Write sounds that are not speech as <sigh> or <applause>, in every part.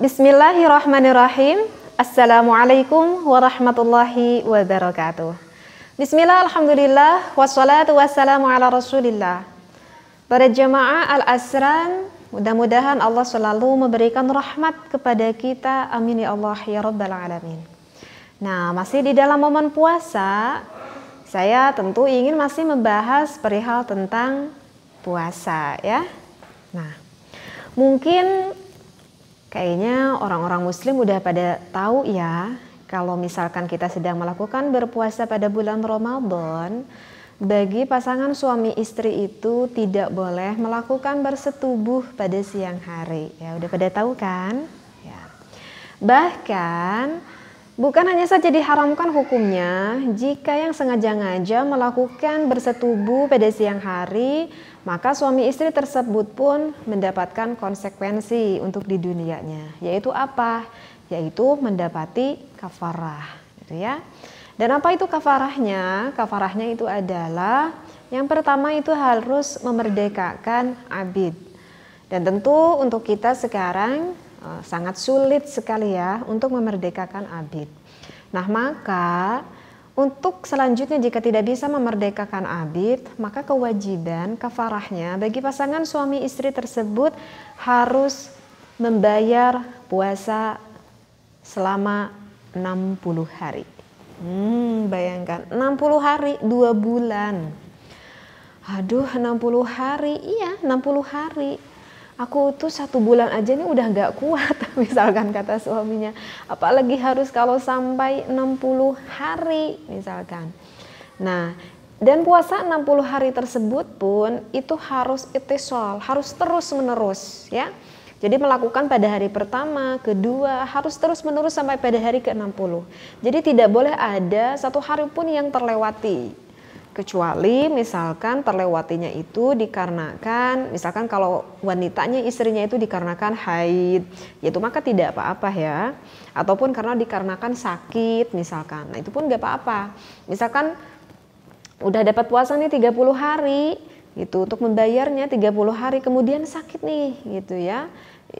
Bismillahirrahmanirrahim. Assalamualaikum warahmatullahi wabarakatuh. Bismillah, alhamdulillah, wassalatu wassalamu ala rasulillah. Para jemaah Al-Asran, mudah-mudahan Allah selalu memberikan rahmat kepada kita. Amin ya Allah, ya Rabbal Alamin. Nah, masih di dalam momen puasa, saya tentu ingin masih membahas perihal tentang puasa ya. Nah, mungkin Kayaknya orang-orang muslim udah pada tahu ya kalau misalkan kita sedang melakukan berpuasa pada bulan Ramadan, bagi pasangan suami istri itu tidak boleh melakukan bersetubuh pada siang hari. Ya, udah pada tahu kan? Ya. Bahkan Bukan hanya saja diharamkan hukumnya, jika yang sengaja-ngaja melakukan bersetubuh pada siang hari, maka suami istri tersebut pun mendapatkan konsekuensi untuk di dunianya, yaitu apa? Yaitu mendapati kafarah, gitu ya. Dan apa itu kafarahnya? Kafarahnya itu adalah yang pertama itu harus memerdekakan abid. Dan tentu untuk kita sekarang Eh, sangat sulit sekali ya untuk memerdekakan abid. Nah, maka untuk selanjutnya jika tidak bisa memerdekakan abid, maka kewajiban kafarahnya bagi pasangan suami istri tersebut harus membayar puasa selama 60 hari. Hmm, bayangkan 60 hari, dua bulan. Aduh, 60 hari. Iya, 60 hari aku tuh satu bulan aja nih udah gak kuat <laughs> misalkan kata suaminya apalagi harus kalau sampai 60 hari misalkan nah dan puasa 60 hari tersebut pun itu harus itisol, harus terus menerus ya. Jadi melakukan pada hari pertama, kedua, harus terus menerus sampai pada hari ke-60. Jadi tidak boleh ada satu hari pun yang terlewati kecuali misalkan terlewatinya itu dikarenakan misalkan kalau wanitanya istrinya itu dikarenakan haid yaitu maka tidak apa-apa ya ataupun karena dikarenakan sakit misalkan nah itu pun nggak apa-apa misalkan udah dapat puasa nih 30 hari gitu untuk membayarnya 30 hari kemudian sakit nih gitu ya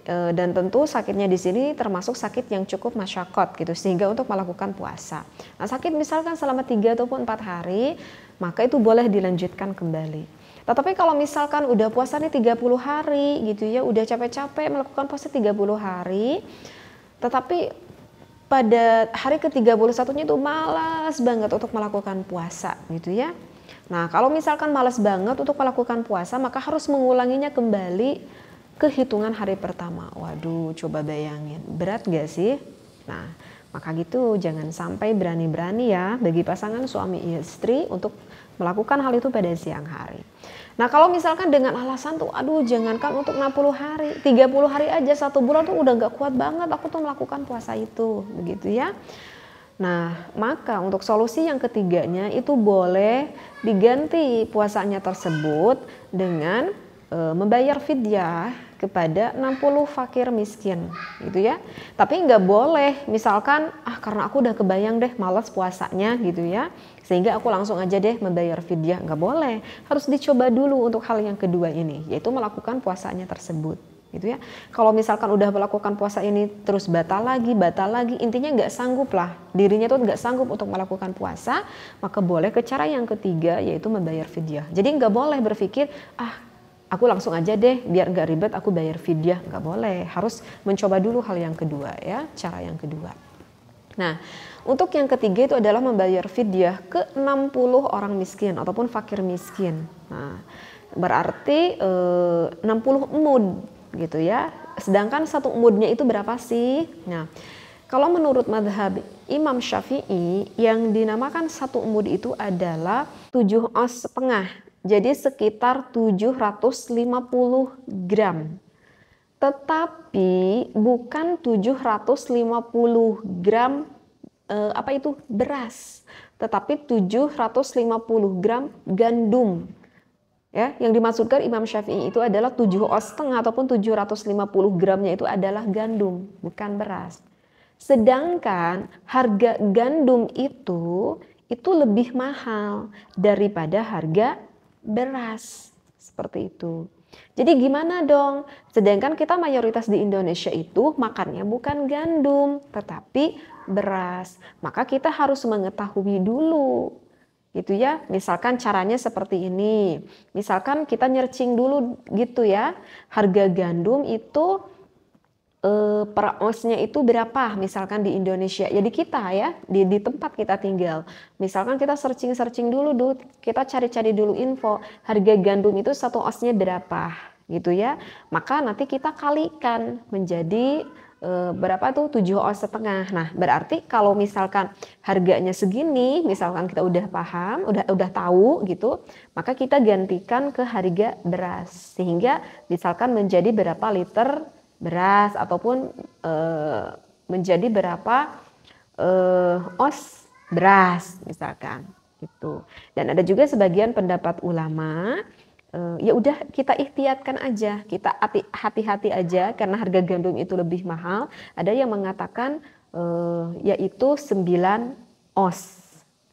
e, dan tentu sakitnya di sini termasuk sakit yang cukup masyakot gitu sehingga untuk melakukan puasa nah sakit misalkan selama 3 ataupun 4 hari maka itu boleh dilanjutkan kembali. Tetapi kalau misalkan udah puasa nih 30 hari gitu ya, udah capek-capek melakukan puasa 30 hari, tetapi pada hari ke-31-nya itu malas banget untuk melakukan puasa gitu ya. Nah, kalau misalkan malas banget untuk melakukan puasa, maka harus mengulanginya kembali ke hitungan hari pertama. Waduh, coba bayangin, berat gak sih? Nah, maka gitu jangan sampai berani-berani ya bagi pasangan suami istri untuk melakukan hal itu pada siang hari. Nah kalau misalkan dengan alasan tuh aduh jangankan untuk 60 hari, 30 hari aja satu bulan tuh udah nggak kuat banget aku tuh melakukan puasa itu begitu ya. Nah, maka untuk solusi yang ketiganya itu boleh diganti puasanya tersebut dengan e, membayar fidyah kepada 60 fakir miskin gitu ya tapi nggak boleh misalkan ah karena aku udah kebayang deh malas puasanya gitu ya sehingga aku langsung aja deh membayar fidyah nggak boleh harus dicoba dulu untuk hal yang kedua ini yaitu melakukan puasanya tersebut gitu ya. Kalau misalkan udah melakukan puasa ini terus batal lagi, batal lagi, intinya nggak sanggup lah, dirinya tuh nggak sanggup untuk melakukan puasa, maka boleh ke cara yang ketiga yaitu membayar fidyah. Jadi nggak boleh berpikir ah aku langsung aja deh biar nggak ribet aku bayar vidya nggak boleh harus mencoba dulu hal yang kedua ya cara yang kedua nah untuk yang ketiga itu adalah membayar vidya ke 60 orang miskin ataupun fakir miskin nah berarti eh, 60 mud gitu ya sedangkan satu mudnya itu berapa sih nah kalau menurut madhab Imam Syafi'i yang dinamakan satu umud itu adalah tujuh os setengah jadi sekitar 750 gram. Tetapi bukan 750 gram eh, apa itu beras, tetapi 750 gram gandum. Ya, yang dimaksudkan Imam Syafi'i itu adalah 7 setengah ataupun 750 gramnya itu adalah gandum, bukan beras. Sedangkan harga gandum itu itu lebih mahal daripada harga beras seperti itu. Jadi gimana dong? Sedangkan kita mayoritas di Indonesia itu makannya bukan gandum, tetapi beras. Maka kita harus mengetahui dulu. Gitu ya. Misalkan caranya seperti ini. Misalkan kita nyercing dulu gitu ya. Harga gandum itu eh, per ounce itu berapa misalkan di Indonesia. Jadi ya, kita ya di, di tempat kita tinggal. Misalkan kita searching-searching dulu dulu kita cari-cari dulu info harga gandum itu satu ounce berapa gitu ya. Maka nanti kita kalikan menjadi eh, berapa tuh tujuh os setengah. Nah, berarti kalau misalkan harganya segini, misalkan kita udah paham, udah udah tahu gitu, maka kita gantikan ke harga beras sehingga misalkan menjadi berapa liter beras ataupun e, menjadi berapa e, os beras misalkan gitu. Dan ada juga sebagian pendapat ulama e, ya udah kita ikhtiatkan aja, kita hati-hati aja karena harga gandum itu lebih mahal. Ada yang mengatakan e, yaitu 9 os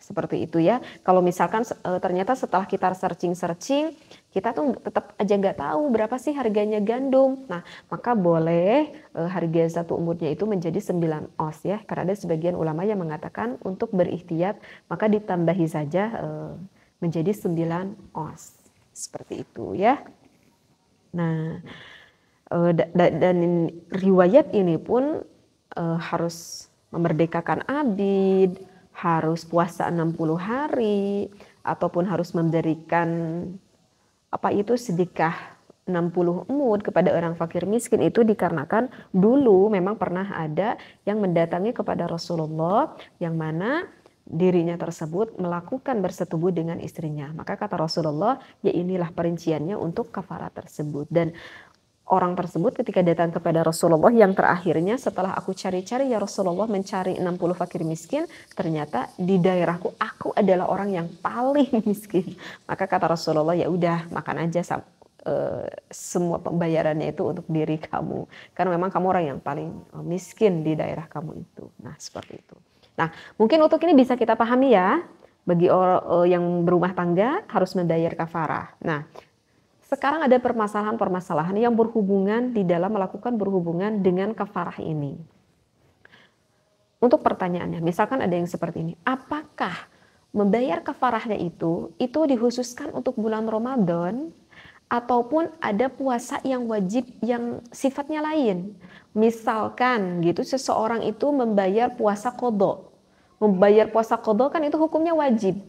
seperti itu ya. Kalau misalkan eh, ternyata setelah kita searching-searching, kita tuh tetap aja nggak tahu berapa sih harganya gandum. Nah, maka boleh eh, harga satu umurnya itu menjadi 9 os ya, karena ada sebagian ulama yang mengatakan untuk berikhtiat maka ditambahi saja eh, menjadi 9 os. Seperti itu ya. Nah, dan riwayat ini pun harus memerdekakan abid, harus puasa 60 hari ataupun harus memberikan apa itu sedekah 60 emud kepada orang fakir miskin itu dikarenakan dulu memang pernah ada yang mendatangi kepada Rasulullah yang mana dirinya tersebut melakukan bersetubuh dengan istrinya. Maka kata Rasulullah, ya inilah perinciannya untuk kafarat tersebut. Dan orang tersebut ketika datang kepada Rasulullah yang terakhirnya setelah aku cari-cari ya Rasulullah mencari 60 fakir miskin ternyata di daerahku aku adalah orang yang paling <laughs> miskin maka kata Rasulullah ya udah makan aja eh, semua pembayarannya itu untuk diri kamu karena memang kamu orang yang paling eh, miskin di daerah kamu itu nah seperti itu nah mungkin untuk ini bisa kita pahami ya bagi orang eh, yang berumah tangga harus membayar kafarah nah sekarang ada permasalahan-permasalahan yang berhubungan di dalam melakukan berhubungan dengan kafarah ini. Untuk pertanyaannya, misalkan ada yang seperti ini, apakah membayar kafarahnya itu itu dikhususkan untuk bulan Ramadan ataupun ada puasa yang wajib yang sifatnya lain. Misalkan gitu seseorang itu membayar puasa kodok. Membayar puasa kodok kan itu hukumnya wajib.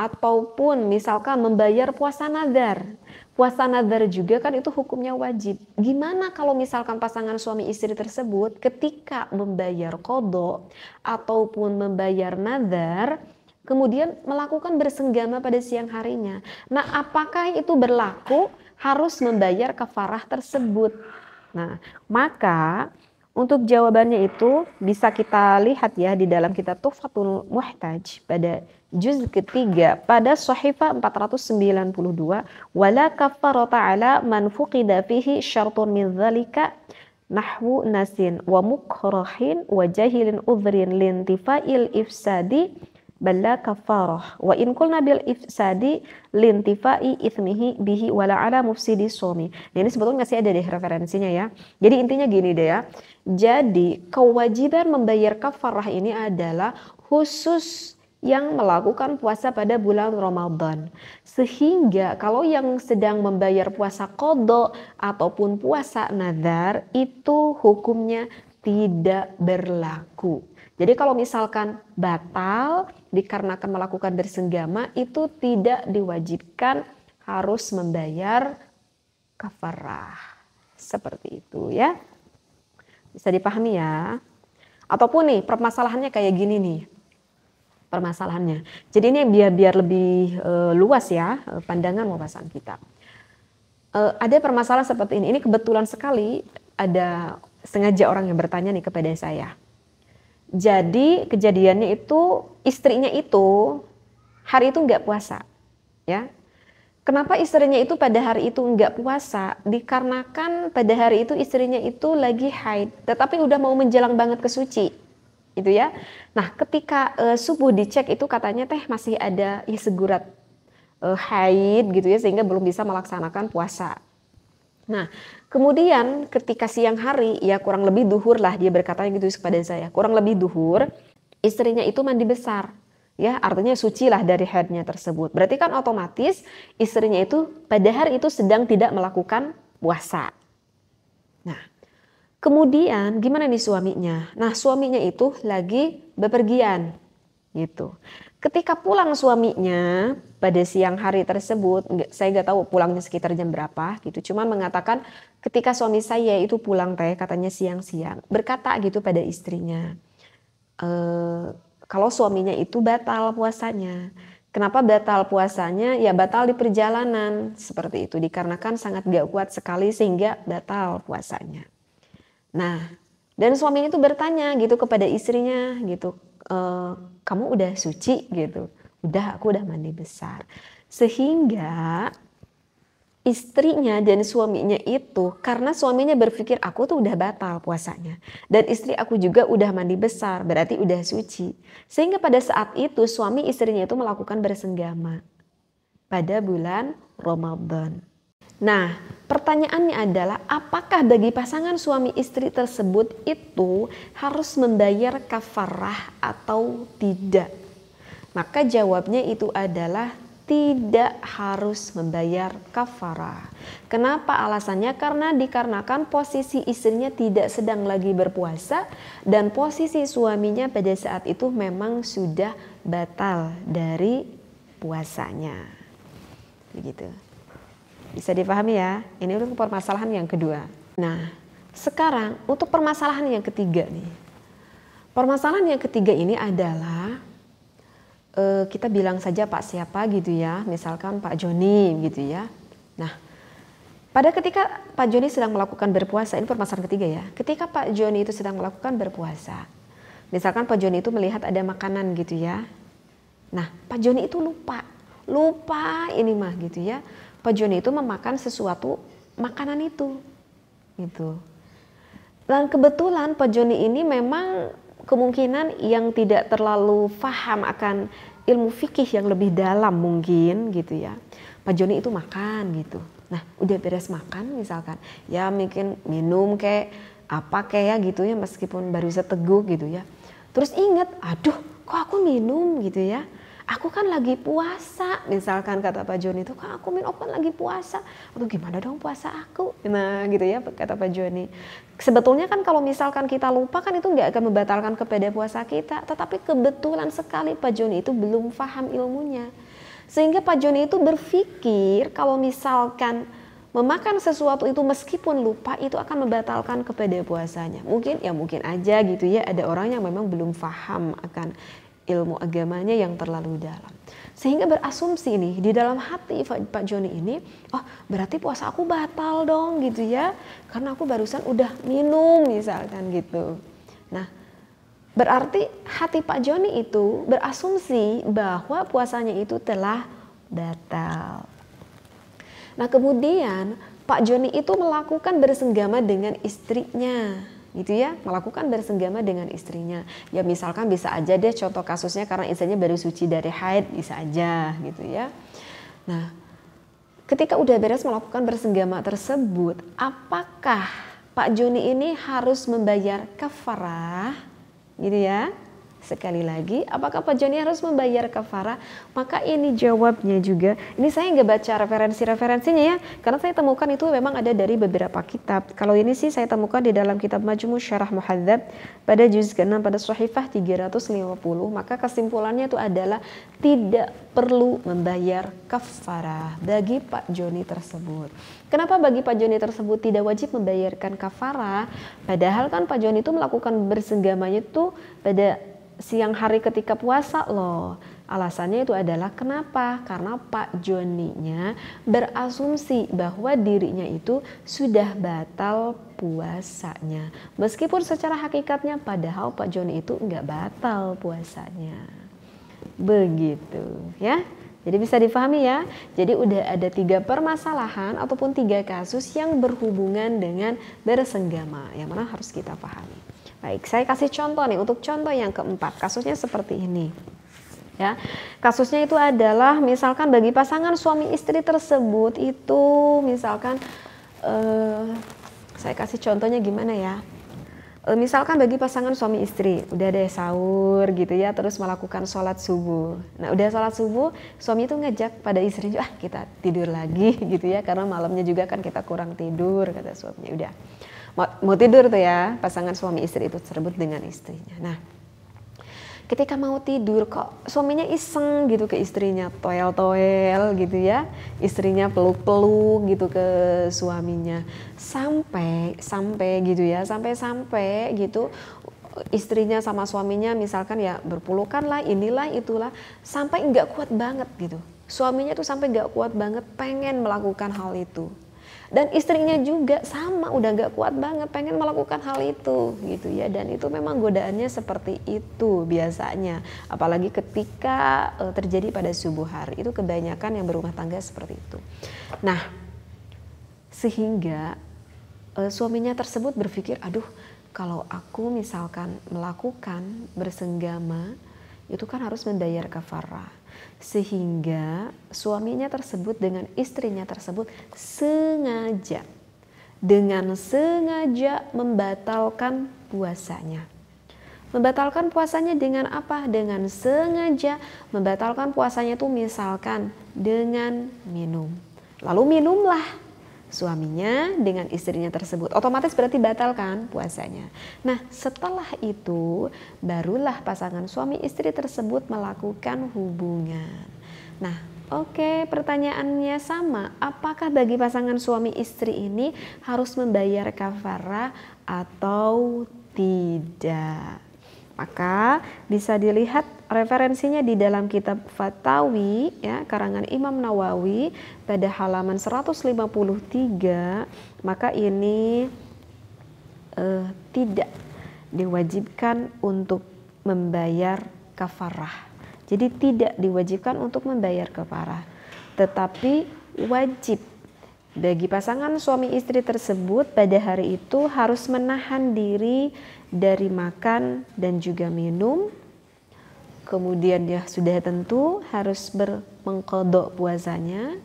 Ataupun misalkan membayar puasa nadar puasa nazar juga kan itu hukumnya wajib. Gimana kalau misalkan pasangan suami istri tersebut ketika membayar kodok ataupun membayar nazar, kemudian melakukan bersenggama pada siang harinya. Nah apakah itu berlaku harus membayar kefarah tersebut? Nah maka untuk jawabannya itu bisa kita lihat ya di dalam kitab Tufatul Muhtaj pada juz ketiga pada sahifa 492 wala kafarata ala man fuqida fihi syartun min dzalika nahwu nasin wa mukrahin wa jahilin udhrin lintifail ifsadi bala kafarah wa in kulna bil ifsadi lintifai ithmihi bihi wala ala mufsidi suami nah, ini sebetulnya masih ada deh referensinya ya jadi intinya gini deh ya jadi kewajiban membayar kafarah ini adalah khusus yang melakukan puasa pada bulan Ramadan. Sehingga kalau yang sedang membayar puasa kodok ataupun puasa nadar itu hukumnya tidak berlaku. Jadi kalau misalkan batal dikarenakan melakukan bersenggama itu tidak diwajibkan harus membayar kafarah. Seperti itu ya. Bisa dipahami ya. Ataupun nih permasalahannya kayak gini nih permasalahannya. Jadi ini biar biar lebih uh, luas ya eh, pandangan wawasan kita. Uh, ada permasalahan seperti ini. Ini kebetulan sekali ada sengaja orang yang bertanya nih kepada saya. Jadi kejadiannya itu istrinya itu hari itu nggak puasa, ya. Kenapa istrinya itu pada hari itu nggak puasa? Dikarenakan pada hari itu istrinya itu lagi haid, tetapi udah mau menjelang banget ke suci itu ya. Nah, ketika uh, subuh dicek itu katanya teh masih ada ya segurat uh, haid gitu ya sehingga belum bisa melaksanakan puasa. Nah, kemudian ketika siang hari ya kurang lebih duhur lah dia berkata gitu kepada saya. Kurang lebih duhur istrinya itu mandi besar ya artinya suci lah dari headnya tersebut. Berarti kan otomatis istrinya itu pada hari itu sedang tidak melakukan puasa. Nah, Kemudian gimana nih suaminya? Nah suaminya itu lagi bepergian gitu. Ketika pulang suaminya pada siang hari tersebut, saya nggak tahu pulangnya sekitar jam berapa gitu. Cuma mengatakan ketika suami saya itu pulang teh katanya siang-siang berkata gitu pada istrinya. E, kalau suaminya itu batal puasanya. Kenapa batal puasanya? Ya batal di perjalanan seperti itu dikarenakan sangat gak kuat sekali sehingga batal puasanya. Nah, dan suaminya itu bertanya gitu kepada istrinya gitu, e, kamu udah suci gitu, udah aku udah mandi besar, sehingga istrinya dan suaminya itu karena suaminya berpikir aku tuh udah batal puasanya dan istri aku juga udah mandi besar berarti udah suci sehingga pada saat itu suami istrinya itu melakukan bersenggama pada bulan Ramadan. Nah, Pertanyaannya adalah apakah bagi pasangan suami istri tersebut itu harus membayar kafarah atau tidak? Maka jawabnya itu adalah tidak harus membayar kafarah. Kenapa alasannya? Karena dikarenakan posisi istrinya tidak sedang lagi berpuasa dan posisi suaminya pada saat itu memang sudah batal dari puasanya. Begitu. Bisa dipahami ya? Ini untuk permasalahan yang kedua. Nah, sekarang untuk permasalahan yang ketiga nih. Permasalahan yang ketiga ini adalah uh, kita bilang saja Pak siapa gitu ya, misalkan Pak Joni gitu ya. Nah, pada ketika Pak Joni sedang melakukan berpuasa, ini permasalahan ketiga ya. Ketika Pak Joni itu sedang melakukan berpuasa, misalkan Pak Joni itu melihat ada makanan gitu ya. Nah, Pak Joni itu lupa, lupa ini mah gitu ya. Pak Joni itu memakan sesuatu makanan itu gitu. Dan kebetulan Pak Joni ini memang kemungkinan yang tidak terlalu paham akan ilmu fikih yang lebih dalam mungkin gitu ya. Pak Joni itu makan gitu. Nah udah beres makan misalkan ya mungkin minum kayak apa kayak ya gitu ya meskipun baru seteguk gitu ya. Terus ingat aduh kok aku minum gitu ya aku kan lagi puasa misalkan kata Pak Joni itu kan aku min aku oh, kan lagi puasa atau gimana dong puasa aku nah gitu ya kata Pak Joni sebetulnya kan kalau misalkan kita lupa kan itu nggak akan membatalkan kepada puasa kita tetapi kebetulan sekali Pak Joni itu belum paham ilmunya sehingga Pak Joni itu berpikir kalau misalkan memakan sesuatu itu meskipun lupa itu akan membatalkan kepada puasanya. Mungkin ya mungkin aja gitu ya ada orang yang memang belum paham akan ilmu agamanya yang terlalu dalam. Sehingga berasumsi nih di dalam hati Pak Joni ini, oh berarti puasa aku batal dong gitu ya, karena aku barusan udah minum misalkan gitu. Nah, berarti hati Pak Joni itu berasumsi bahwa puasanya itu telah batal. Nah, kemudian Pak Joni itu melakukan bersenggama dengan istrinya gitu ya melakukan bersenggama dengan istrinya ya misalkan bisa aja deh contoh kasusnya karena istrinya baru suci dari haid bisa aja gitu ya nah ketika udah beres melakukan bersenggama tersebut apakah Pak Joni ini harus membayar kafarah gitu ya Sekali lagi, apakah Pak Joni harus membayar kafarah? Maka ini jawabnya juga. Ini saya nggak baca referensi-referensinya ya, karena saya temukan itu memang ada dari beberapa kitab. Kalau ini sih saya temukan di dalam kitab Majmu Syarah Muhadzab pada juz 6 pada Sohifah 350. Maka kesimpulannya itu adalah tidak perlu membayar kafarah bagi Pak Joni tersebut. Kenapa bagi Pak Joni tersebut tidak wajib membayarkan kafarah? Padahal kan Pak Joni itu melakukan bersenggamanya itu pada siang hari ketika puasa loh. Alasannya itu adalah kenapa? Karena Pak Joninya berasumsi bahwa dirinya itu sudah batal puasanya. Meskipun secara hakikatnya padahal Pak Joni itu nggak batal puasanya. Begitu ya. Jadi bisa dipahami ya. Jadi udah ada tiga permasalahan ataupun tiga kasus yang berhubungan dengan bersenggama. Yang mana harus kita pahami. Baik, saya kasih contoh nih untuk contoh yang keempat. Kasusnya seperti ini. Ya. Kasusnya itu adalah misalkan bagi pasangan suami istri tersebut itu misalkan eh, saya kasih contohnya gimana ya? E, misalkan bagi pasangan suami istri, udah deh sahur gitu ya, terus melakukan sholat subuh. Nah udah sholat subuh, suami itu ngejak pada istri ah kita tidur lagi <laughs> gitu ya, karena malamnya juga kan kita kurang tidur, kata suaminya. Udah, mau, mau tidur tuh ya pasangan suami istri itu tersebut dengan istrinya nah ketika mau tidur kok suaminya iseng gitu ke istrinya toel-toel gitu ya istrinya peluk-peluk gitu ke suaminya sampai sampai gitu ya sampai-sampai gitu istrinya sama suaminya misalkan ya berpelukan lah inilah itulah sampai nggak kuat banget gitu suaminya tuh sampai nggak kuat banget pengen melakukan hal itu dan istrinya juga sama udah gak kuat banget pengen melakukan hal itu gitu ya dan itu memang godaannya seperti itu biasanya apalagi ketika uh, terjadi pada subuh hari itu kebanyakan yang berumah tangga seperti itu nah sehingga uh, suaminya tersebut berpikir aduh kalau aku misalkan melakukan bersenggama itu kan harus membayar kafarah sehingga suaminya tersebut dengan istrinya tersebut sengaja dengan sengaja membatalkan puasanya. Membatalkan puasanya dengan apa? Dengan sengaja membatalkan puasanya itu misalkan dengan minum. Lalu minumlah suaminya dengan istrinya tersebut. Otomatis berarti batalkan puasanya. Nah, setelah itu barulah pasangan suami istri tersebut melakukan hubungan. Nah, Oke, pertanyaannya sama. Apakah bagi pasangan suami istri ini harus membayar kafarah atau tidak? Maka bisa dilihat referensinya di dalam kitab Fatawi ya karangan Imam Nawawi pada halaman 153 maka ini eh, tidak diwajibkan untuk membayar kafarah. Jadi tidak diwajibkan untuk membayar kafarah, tetapi wajib bagi pasangan suami istri tersebut pada hari itu harus menahan diri dari makan dan juga minum. Kemudian ya sudah tentu harus mengkodok puasanya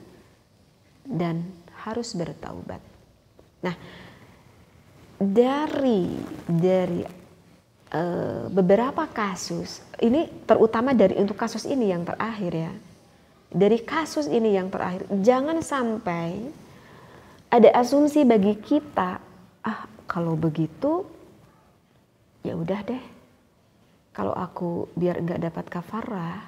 dan harus bertaubat. Nah, dari dari e, beberapa kasus ini terutama dari untuk kasus ini yang terakhir ya. Dari kasus ini yang terakhir, jangan sampai ada asumsi bagi kita, ah kalau begitu ya udah deh. Kalau aku biar nggak dapat kafarah,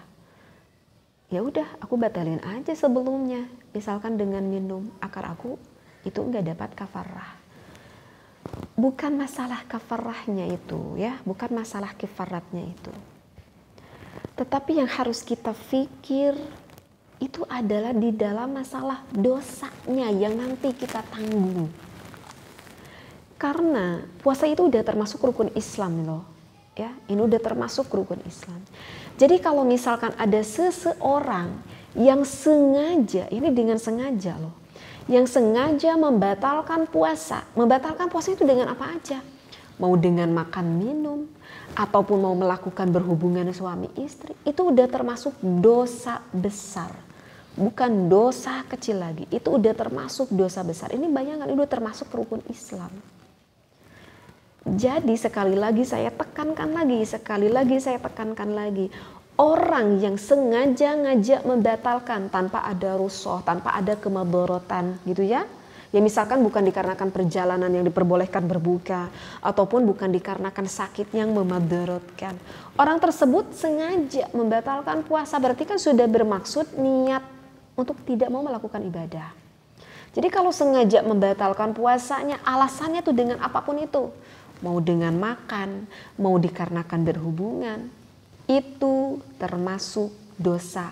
ya udah aku batalin aja sebelumnya. Misalkan dengan minum akar aku itu nggak dapat kafarah. Bukan masalah kafarahnya itu ya, bukan masalah kifaratnya itu. Tetapi yang harus kita pikir itu adalah di dalam masalah dosanya yang nanti kita tanggung. Karena puasa itu udah termasuk rukun Islam loh. Ya, ini udah termasuk rukun Islam. Jadi kalau misalkan ada seseorang yang sengaja, ini dengan sengaja loh, yang sengaja membatalkan puasa, membatalkan puasa itu dengan apa aja? Mau dengan makan minum, ataupun mau melakukan berhubungan suami istri, itu udah termasuk dosa besar bukan dosa kecil lagi, itu udah termasuk dosa besar. Ini bayangan udah termasuk rukun Islam. Jadi sekali lagi saya tekankan lagi, sekali lagi saya tekankan lagi. Orang yang sengaja ngajak membatalkan tanpa ada rusuh, tanpa ada kemaborotan gitu ya. Ya misalkan bukan dikarenakan perjalanan yang diperbolehkan berbuka ataupun bukan dikarenakan sakit yang memadarotkan. Orang tersebut sengaja membatalkan puasa berarti kan sudah bermaksud niat untuk tidak mau melakukan ibadah. Jadi kalau sengaja membatalkan puasanya, alasannya tuh dengan apapun itu. Mau dengan makan, mau dikarenakan berhubungan, itu termasuk dosa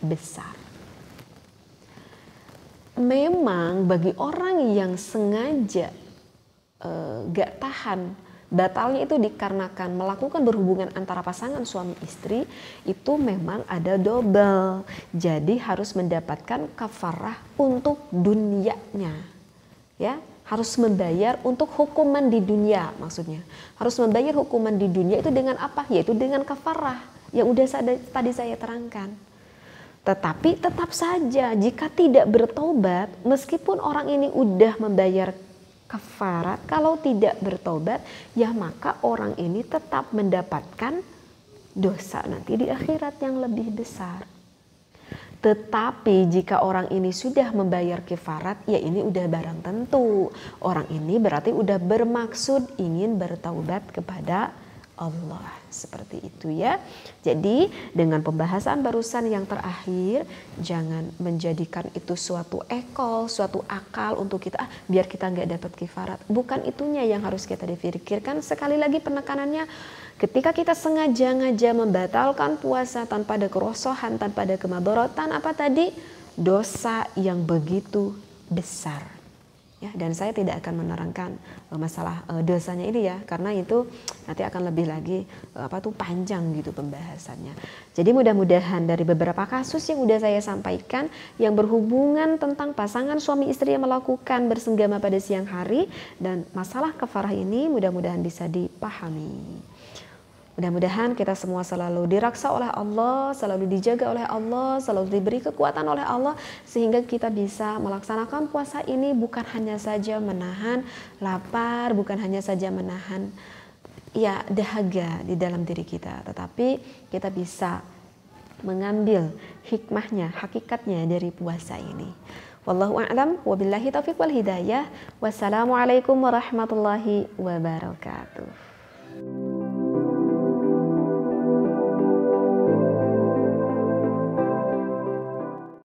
besar. Memang bagi orang yang sengaja e, gak tahan batalnya itu dikarenakan melakukan berhubungan antara pasangan suami istri itu memang ada double. Jadi harus mendapatkan kafarah untuk dunianya. Ya, harus membayar untuk hukuman di dunia maksudnya. Harus membayar hukuman di dunia itu dengan apa? Yaitu dengan kafarah yang udah tadi saya terangkan. Tetapi tetap saja jika tidak bertobat meskipun orang ini udah membayar kafarat. Kalau tidak bertobat, ya maka orang ini tetap mendapatkan dosa nanti di akhirat yang lebih besar. Tetapi jika orang ini sudah membayar kifarat, ya ini udah barang tentu. Orang ini berarti udah bermaksud ingin bertaubat kepada Allah. Seperti itu ya. Jadi dengan pembahasan barusan yang terakhir, jangan menjadikan itu suatu ekol, suatu akal untuk kita, ah, biar kita nggak dapat kifarat. Bukan itunya yang harus kita difikirkan. Sekali lagi penekanannya, ketika kita sengaja-ngaja membatalkan puasa tanpa ada kerosohan, tanpa ada kemadorotan, apa tadi? Dosa yang begitu besar ya dan saya tidak akan menerangkan uh, masalah uh, dosanya ini ya karena itu nanti akan lebih lagi uh, apa tuh panjang gitu pembahasannya. Jadi mudah-mudahan dari beberapa kasus yang sudah saya sampaikan yang berhubungan tentang pasangan suami istri yang melakukan bersenggama pada siang hari dan masalah kefarah ini mudah-mudahan bisa dipahami. Mudah-mudahan kita semua selalu diraksa oleh Allah, selalu dijaga oleh Allah, selalu diberi kekuatan oleh Allah sehingga kita bisa melaksanakan puasa ini bukan hanya saja menahan lapar, bukan hanya saja menahan ya dahaga di dalam diri kita, tetapi kita bisa mengambil hikmahnya, hakikatnya dari puasa ini. Wallahu a'lam wabillahi taufiq wal hidayah. Wassalamualaikum warahmatullahi wabarakatuh.